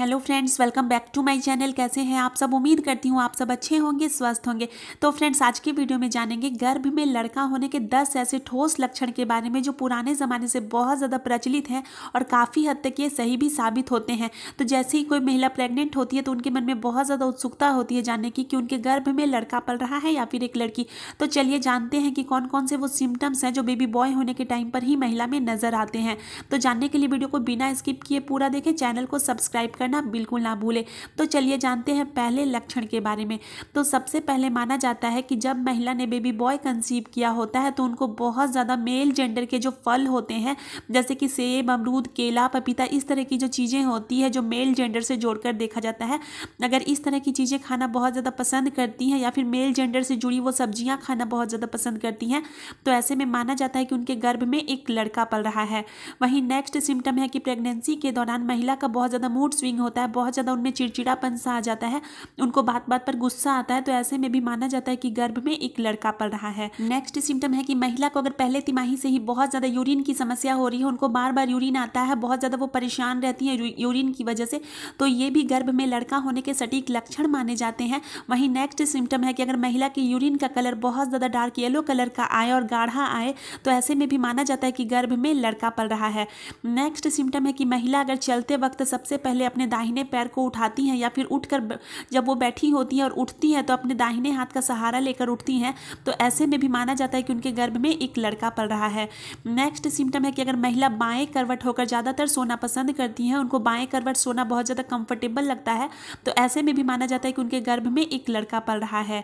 hello friends welcome back to my channel कैसे हैं आप सब उम्मीद करती हूँ आप सब अच्छे होंगे स्वस्थ होंगे तो फ्रेंड्स आज की वीडियो में जानेंगे गर्भ में लड़का होने के 10 ऐसे ठोस लक्षण के बारे में जो पुराने ज़माने से बहुत ज़्यादा प्रचलित हैं और काफ़ी हद तक ये सही भी साबित होते हैं तो जैसे ही कोई महिला प्रेग्नेंट होती है तो उनके मन में बहुत ज़्यादा उत्सुकता होती है जानने की कि उनके गर्भ में लड़का पल रहा है या फिर एक लड़की तो चलिए जानते हैं कि कौन कौन से वो सिम्टम्स हैं जो बेबी बॉय होने के टाइम पर ही महिला में नज़र आते हैं तो जानने के लिए वीडियो को बिना स्किप किए पूरा देखें चैनल को सब्सक्राइब करें करना बिल्कुल ना भूलें तो चलिए जानते हैं पहले लक्षण के बारे में तो सबसे पहले माना जाता है कि जब महिला ने बेबी बॉय कंसीव किया होता है तो उनको बहुत ज़्यादा मेल जेंडर के जो फल होते हैं जैसे कि सेब अमरूद केला पपीता इस तरह की जो चीज़ें होती है जो मेल जेंडर से जोड़कर देखा जाता है अगर इस तरह की चीज़ें खाना बहुत ज़्यादा पसंद करती हैं या फिर मेल जेंडर से जुड़ी वो सब्जियां खाना बहुत ज़्यादा पसंद करती हैं तो ऐसे में माना जाता है कि उनके गर्भ में एक लड़का पल रहा है वहीं नेक्स्ट सिम्टम है कि प्रेगनेंसी के दौरान महिला का बहुत ज़्यादा मूड स्विंग होता है बहुत ज़्यादा उनमें चिड़चिड़ापन सा आ जाता है उनको बात बात पर गुस्सा आता है तो ऐसे में भी माना जाता है कि गर्भ में एक लड़का पड़ रहा है नेक्स्ट सिम्टम है कि महिला को अगर पहले तिमाही से ही बहुत ज़्यादा यूरिन की समस्या हो रही है उनको बार बार यूरिन आता है बहुत ज़्यादा वो परेशान रहती हैं यूरिन की वजह से तो ये भी गर्भ में लड़का होने के सटीक लक्षण माने जाते हैं वहीं नेक्स्ट सिम्टम है कि अगर महिला की यूरिन का कलर बहुत ज़्यादा डार्क येलो कलर का आए और गाढ़ा आए तो ऐसे में भी माना जाता है कि गर्भ में लड़का पड़ रहा है नेक्स्ट सिम्टम है कि महिला अगर चलते वक्त सबसे पहले अपने अपने दाहिने पैर को उठाती हैं या फिर उठकर जब वो बैठी होती हैं और उठती हैं तो अपने दाहिने हाथ का सहारा लेकर उठती हैं तो ऐसे में भी माना जाता है कि उनके गर्भ में एक लड़का पड़ रहा है नेक्स्ट सिम्टम है कि अगर महिला बाएँ करवट होकर ज़्यादातर सोना पसंद करती हैं उनको बाएँ करवट सोना बहुत ज़्यादा कंफर्टेबल लगता है तो ऐसे में भी माना जाता है कि उनके गर्भ में एक लड़का पड़ रहा है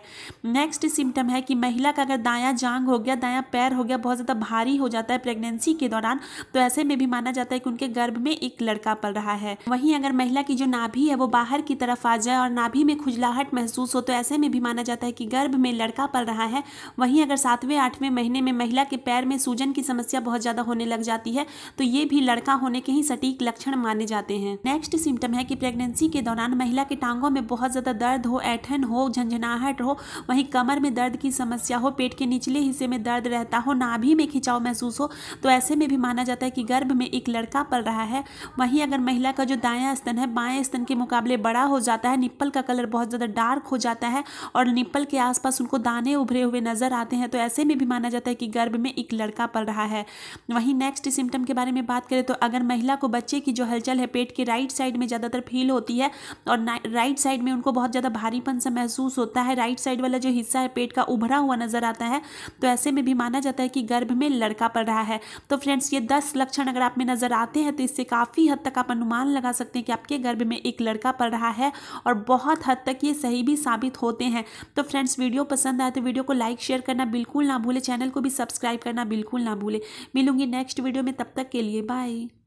नेक्स्ट सिम्टम है कि महिला का अगर दाया जांग हो गया दाया पैर हो गया बहुत ज़्यादा भारी हो जाता है प्रेगनेंसी के दौरान तो ऐसे में भी माना जाता है कि उनके गर्भ में एक लड़का पड़ रहा है वहीं अगर महिला की जो नाभि है वो बाहर की तरफ आ जाए और नाभि में खुजलाहट महसूस हो तो ऐसे में भी माना जाता है कि गर्भ में लड़का पल रहा है वहीं अगर सातवें आठवें महीने में महिला के पैर में सूजन की समस्या बहुत ज़्यादा होने लग जाती है तो ये भी लड़का होने के ही सटीक लक्षण माने जाते हैं नेक्स्ट सिम्टम है कि प्रेगनेंसी के दौरान महिला के टांगों में बहुत ज़्यादा दर्द हो ऐठन हो झंझनाहट हो वहीं कमर में दर्द की समस्या हो पेट के निचले हिस्से में दर्द रहता हो नाभि में खिंचाव महसूस हो तो ऐसे में भी माना जाता है कि गर्भ में एक लड़का पल रहा है वहीं अगर महिला का जो दाया स्तन स्तन है बाएं स्तन के मुकाबले बड़ा हो जाता है निप्पल का कलर बहुत ज़्यादा डार्क हो जाता है और निप्पल के आसपास उनको दाने उभरे हुए नजर आते हैं तो ऐसे में भी माना जाता है कि गर्भ में एक लड़का पल रहा है वहीं नेक्स्ट सिम्टम के बारे में बात करें तो अगर महिला को बच्चे की जो हलचल है पेट के राइट साइड में ज़्यादातर फील होती है और राइट साइड में उनको बहुत ज़्यादा भारीपन सा महसूस होता है राइट साइड वाला जो हिस्सा है पेट का उभरा हुआ नजर आता है तो ऐसे में भी माना जाता है कि गर्भ में लड़का पड़ रहा है तो फ्रेंड्स ये दस लक्षण अगर आप में नजर आते हैं तो इससे काफ़ी हद तक आप अनुमान लगा सकते हैं कि आप आपके गर्भ में एक लड़का पड़ रहा है और बहुत हद तक ये सही भी साबित होते हैं तो फ्रेंड्स वीडियो पसंद आए तो वीडियो को लाइक शेयर करना बिल्कुल ना भूले चैनल को भी सब्सक्राइब करना बिल्कुल ना भूले मिलूंगी नेक्स्ट वीडियो में तब तक के लिए बाय